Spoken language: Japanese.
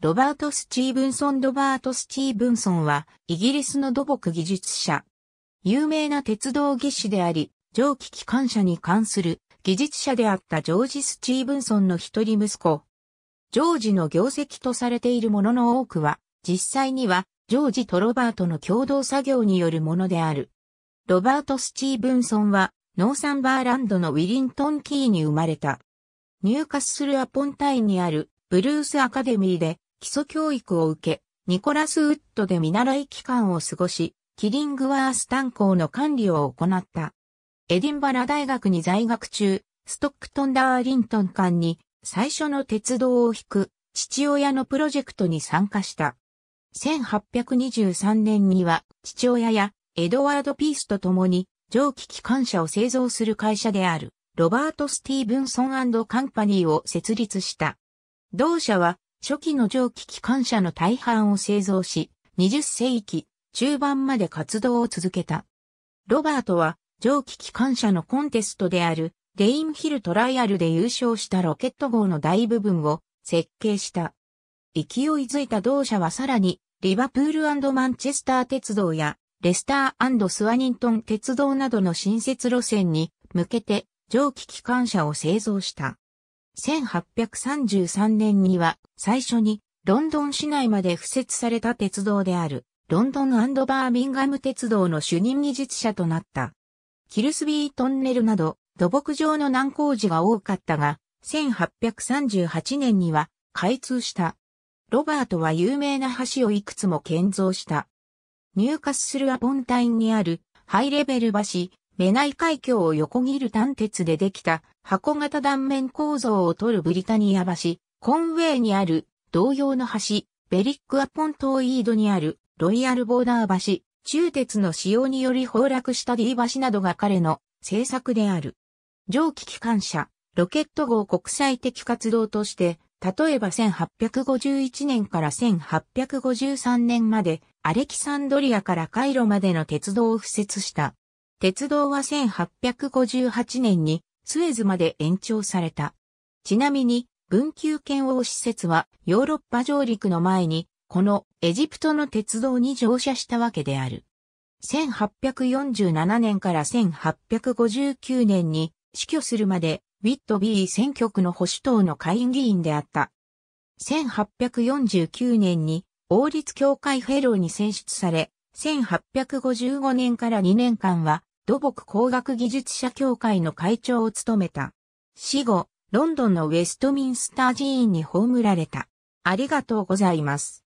ロバート・スチーブンソン・ロバート・スチーブンソンは、イギリスの土木技術者。有名な鉄道技師であり、蒸気機関車に関する技術者であったジョージ・スチーブンソンの一人息子。ジョージの業績とされているものの多くは、実際には、ジョージとロバートの共同作業によるものである。ロバート・スチーブンソンは、ノーサンバーランドのウィリントン・キーに生まれた。入荷するアポンタインにある、ブルース・アカデミーで、基礎教育を受け、ニコラスウッドで見習い期間を過ごし、キリングワース炭鉱の管理を行った。エディンバラ大学に在学中、ストックトンダーリントン間に最初の鉄道を引く父親のプロジェクトに参加した。1823年には父親やエドワード・ピースと共に蒸気機関車を製造する会社であるロバート・スティーブンソンカンパニーを設立した。同社は初期の蒸気機関車の大半を製造し、20世紀中盤まで活動を続けた。ロバートは蒸気機関車のコンテストであるデインヒルトライアルで優勝したロケット号の大部分を設計した。勢いづいた同社はさらにリバプールマンチェスター鉄道やレスタースワニントン鉄道などの新設路線に向けて蒸気機関車を製造した。1833年には最初にロンドン市内まで付設された鉄道であるロンドンバーミンガム鉄道の主任技術者となった。キルスビートンネルなど土木上の難工事が多かったが、1838年には開通した。ロバートは有名な橋をいくつも建造した。入荷するアポンタインにあるハイレベル橋、メナイ海峡を横切る単鉄でできた箱型断面構造を取るブリタニア橋、コンウェイにある同様の橋、ベリックアポントーイードにあるロイヤルボーダー橋、中鉄の使用により崩落した D 橋などが彼の制作である。蒸気機関車、ロケット号国際的活動として、例えば1851年から1853年までアレキサンドリアからカイロまでの鉄道を敷設した鉄道は1858年にスエズまで延長された。ちなみに、文久圏央施設はヨーロッパ上陸の前に、このエジプトの鉄道に乗車したわけである。1847年から1859年に死去するまで、ウィットビー選挙区の保守党の会議員であった。1849年に王立協会フェローに選出され、1855年から2年間は土木工学技術者協会の会長を務めた。死後、ロンドンのウェストミンスター寺院に葬られた。ありがとうございます。